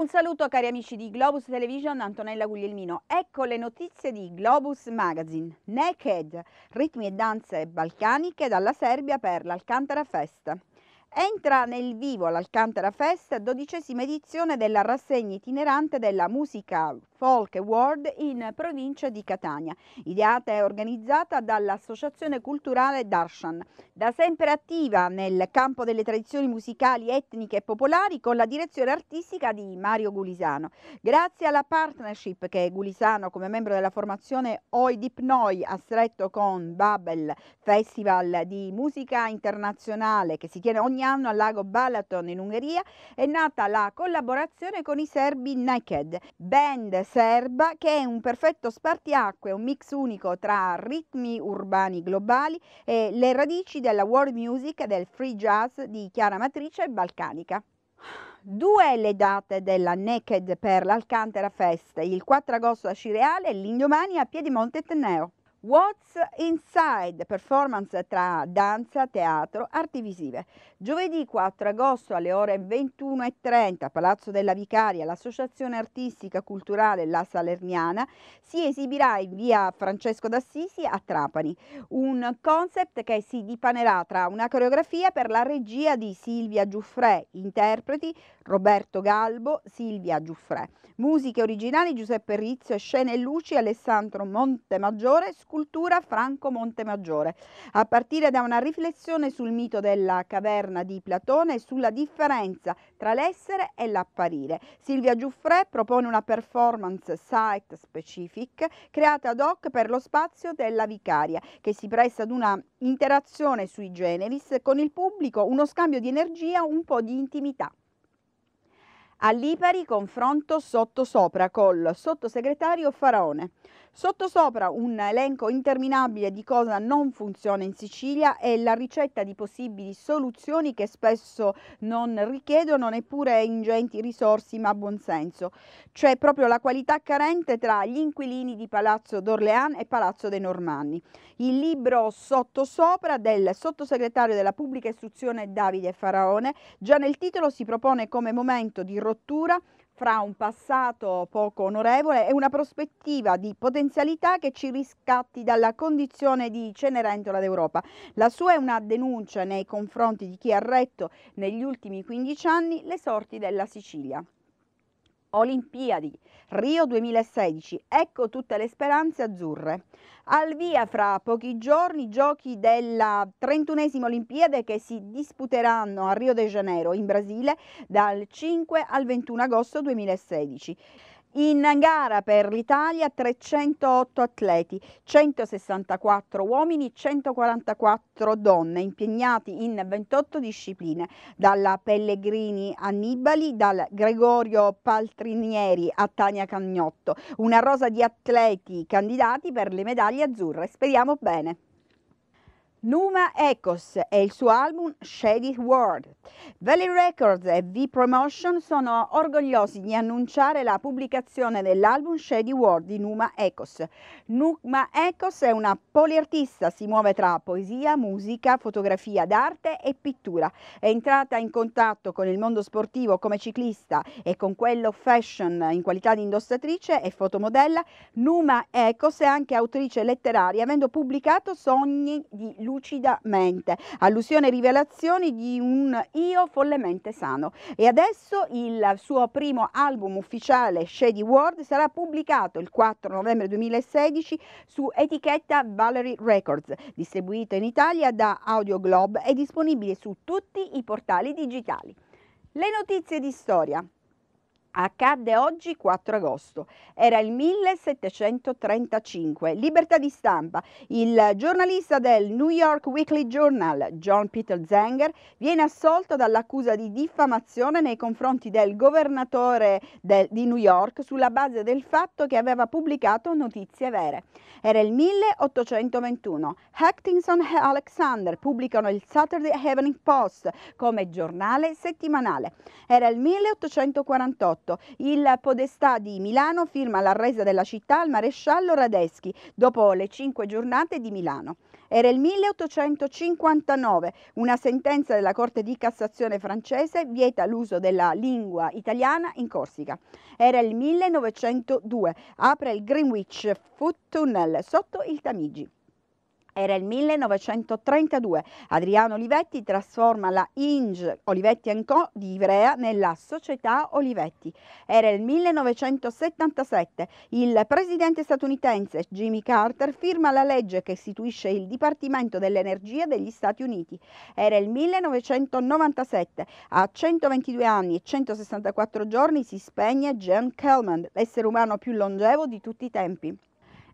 Un saluto cari amici di Globus Television, Antonella Guglielmino. Ecco le notizie di Globus Magazine. Naked, ritmi e danze balcaniche dalla Serbia per l'Alcantara Fest. Entra nel vivo l'Alcantara Fest, dodicesima edizione della rassegna itinerante della musica Folk world in provincia di Catania, ideata e organizzata dall'Associazione Culturale Darshan. Da sempre attiva nel campo delle tradizioni musicali, etniche e popolari con la direzione artistica di Mario Gulisano. Grazie alla partnership che Gulisano come membro della formazione Oidip Noi ha stretto con Babel, festival di musica internazionale che si tiene ogni ogni al lago Balaton in Ungheria è nata la collaborazione con i serbi Naked, band serba che è un perfetto spartiacque, un mix unico tra ritmi urbani globali e le radici della world music e del free jazz di chiara matrice balcanica. Due le date della Naked per l'Alcantara Fest, il 4 agosto a Cireale e l'indomani a Piedimonte Etneo. What's Inside, performance tra danza, teatro, arti visive. Giovedì 4 agosto alle ore 21.30, a Palazzo della Vicaria, l'Associazione Artistica Culturale La Salerniana si esibirà in via Francesco d'Assisi a Trapani, un concept che si dipanerà tra una coreografia per la regia di Silvia Giuffrè, interpreti Roberto Galbo, Silvia Giuffrè. Musiche originali Giuseppe Rizzo e scene e luci Alessandro Montemaggiore, scultura Franco Montemaggiore. A partire da una riflessione sul mito della caverna di Platone e sulla differenza tra l'essere e l'apparire. Silvia Giuffrè propone una performance site specific creata ad hoc per lo spazio della vicaria che si presta ad una interazione sui generis con il pubblico, uno scambio di energia, un po' di intimità. A Lipari confronto sottosopra col sottosegretario Faraone. Sottosopra un elenco interminabile di cosa non funziona in Sicilia e la ricetta di possibili soluzioni che spesso non richiedono neppure ingenti risorse ma buonsenso. C'è proprio la qualità carente tra gli inquilini di Palazzo d'Orléans e Palazzo dei Normanni. Il libro Sottosopra del sottosegretario della pubblica istruzione Davide Faraone già nel titolo si propone come momento di rottura fra un passato poco onorevole e una prospettiva di potenzialità che ci riscatti dalla condizione di Cenerentola d'Europa. La sua è una denuncia nei confronti di chi ha retto negli ultimi 15 anni le sorti della Sicilia. Olimpiadi, Rio 2016, ecco tutte le speranze azzurre. Al via fra pochi giorni i giochi della 31esima Olimpiade che si disputeranno a Rio de Janeiro in Brasile dal 5 al 21 agosto 2016. In gara per l'Italia 308 atleti, 164 uomini, 144 donne impegnati in 28 discipline, dalla Pellegrini Annibali, dal Gregorio Paltrinieri a Tania Cagnotto, una rosa di atleti candidati per le medaglie azzurre. Speriamo bene. Numa Ecos e il suo album Shady World. Valley Records e V-Promotion sono orgogliosi di annunciare la pubblicazione dell'album Shady World di Numa Ecos. Numa Ecos è una poliartista, si muove tra poesia, musica, fotografia d'arte e pittura. È entrata in contatto con il mondo sportivo come ciclista e con quello fashion in qualità di indossatrice e fotomodella. Numa Ecos è anche autrice letteraria, avendo pubblicato Sogni di Luca lucidamente. Allusione e rivelazioni di un io follemente sano. E adesso il suo primo album ufficiale, Shady World, sarà pubblicato il 4 novembre 2016 su etichetta Valerie Records, distribuito in Italia da Audio Globe e disponibile su tutti i portali digitali. Le notizie di storia. Accadde oggi 4 agosto, era il 1735. Libertà di stampa. Il giornalista del New York Weekly Journal, John Peter Zenger, viene assolto dall'accusa di diffamazione nei confronti del governatore del, di New York sulla base del fatto che aveva pubblicato notizie vere. Era il 1821. Hackinson e Alexander pubblicano il Saturday Evening Post come giornale settimanale. Era il 1848. 1948. Il Podestà di Milano firma l'arresa della città al maresciallo Radeschi dopo le cinque giornate di Milano. Era il 1859, una sentenza della Corte di Cassazione francese vieta l'uso della lingua italiana in Corsica. Era il 1902, apre il Greenwich Foot Tunnel sotto il Tamigi era il 1932. Adriano Olivetti trasforma la Inge Olivetti Co. di Ivrea nella Società Olivetti. Era il 1977. Il presidente statunitense Jimmy Carter firma la legge che istituisce il Dipartimento dell'Energia degli Stati Uniti. Era il 1997. A 122 anni e 164 giorni si spegne John Kelman, l'essere umano più longevo di tutti i tempi.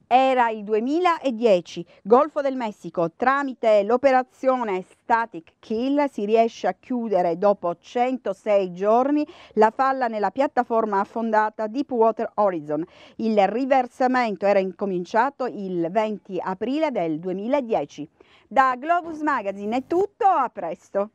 Era il 2010, Golfo del Messico, tramite l'operazione Static Kill si riesce a chiudere dopo 106 giorni la falla nella piattaforma affondata Deepwater Horizon. Il riversamento era incominciato il 20 aprile del 2010. Da Globus Magazine è tutto, a presto!